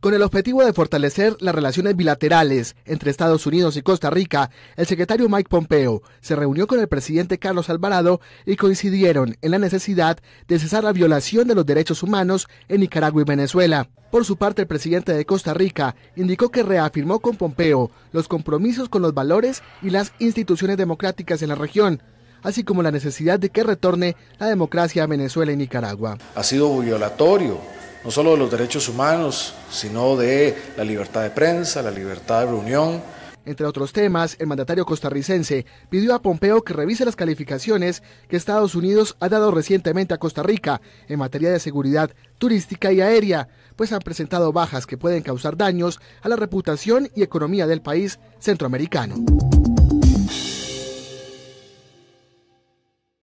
Con el objetivo de fortalecer las relaciones bilaterales entre Estados Unidos y Costa Rica, el secretario Mike Pompeo se reunió con el presidente Carlos Alvarado y coincidieron en la necesidad de cesar la violación de los derechos humanos en Nicaragua y Venezuela. Por su parte, el presidente de Costa Rica indicó que reafirmó con Pompeo los compromisos con los valores y las instituciones democráticas en la región, así como la necesidad de que retorne la democracia a Venezuela y Nicaragua. Ha sido violatorio no solo de los derechos humanos, sino de la libertad de prensa, la libertad de reunión. Entre otros temas, el mandatario costarricense pidió a Pompeo que revise las calificaciones que Estados Unidos ha dado recientemente a Costa Rica en materia de seguridad turística y aérea, pues han presentado bajas que pueden causar daños a la reputación y economía del país centroamericano.